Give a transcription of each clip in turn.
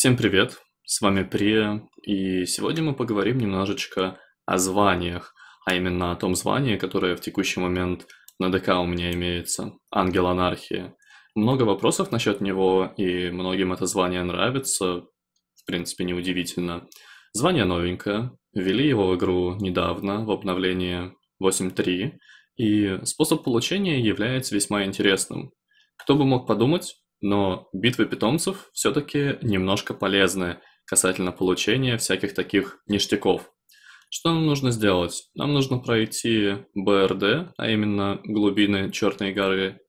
Всем привет, с вами Прия, и сегодня мы поговорим немножечко о званиях, а именно о том звании, которое в текущий момент на ДК у меня имеется, ангел анархии. Много вопросов насчет него, и многим это звание нравится, в принципе, неудивительно. Звание новенькое, ввели его в игру недавно, в обновлении 8.3, и способ получения является весьма интересным. Кто бы мог подумать, но битвы питомцев все-таки немножко полезны касательно получения всяких таких ништяков. Что нам нужно сделать? Нам нужно пройти БРД, а именно глубины Черной горы,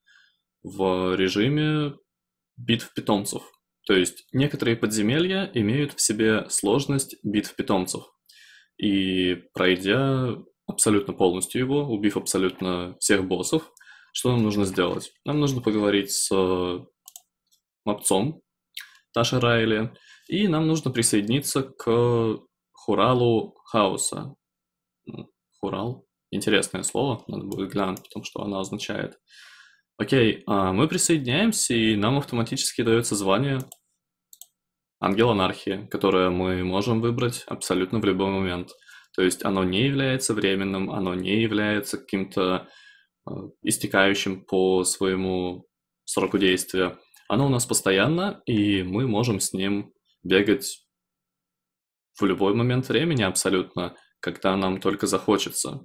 в режиме битв питомцев. То есть некоторые подземелья имеют в себе сложность битв питомцев. И пройдя абсолютно полностью его, убив абсолютно всех боссов, что нам нужно сделать? Нам нужно поговорить с мопцом Таша Райли, и нам нужно присоединиться к хуралу хаоса. Ну, хурал? Интересное слово, надо будет глянуть, потому что оно означает. Окей, а, мы присоединяемся, и нам автоматически дается звание Ангел Анархии, которое мы можем выбрать абсолютно в любой момент. То есть оно не является временным, оно не является каким-то а, истекающим по своему сроку действия. Оно у нас постоянно, и мы можем с ним бегать в любой момент времени абсолютно, когда нам только захочется.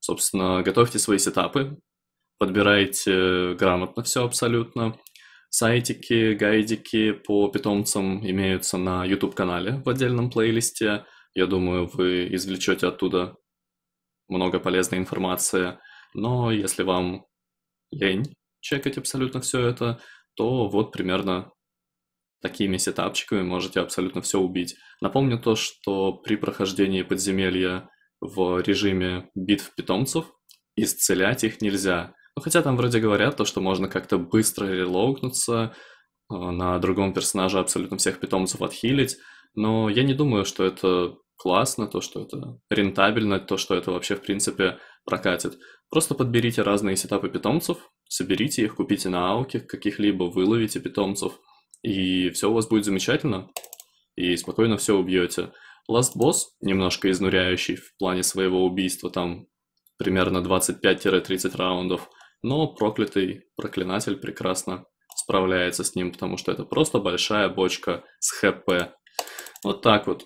Собственно, готовьте свои сетапы, подбирайте грамотно все абсолютно. Сайтики, гайдики по питомцам имеются на YouTube-канале в отдельном плейлисте. Я думаю, вы извлечете оттуда много полезной информации. Но если вам лень чекать абсолютно все это, то вот примерно такими сетапчиками можете абсолютно все убить. Напомню то, что при прохождении подземелья в режиме битв питомцев исцелять их нельзя. Ну, хотя там вроде говорят то, что можно как-то быстро релоукнуться, э, на другом персонаже абсолютно всех питомцев отхилить, но я не думаю, что это классно, то, что это рентабельно, то, что это вообще в принципе прокатит. Просто подберите разные сетапы питомцев, соберите их, купите на ауке каких-либо, выловите питомцев, и все у вас будет замечательно, и спокойно все убьете. Last Boss, немножко изнуряющий в плане своего убийства, там примерно 25-30 раундов, но проклятый проклинатель прекрасно справляется с ним, потому что это просто большая бочка с ХП. Вот так вот.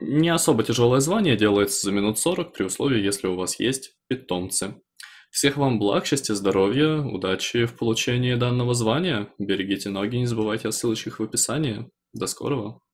Не особо тяжелое звание делается за минут 40 при условии, если у вас есть питомцы. Всех вам благ, счастья, здоровья, удачи в получении данного звания. Берегите ноги, не забывайте о ссылочках в описании. До скорого!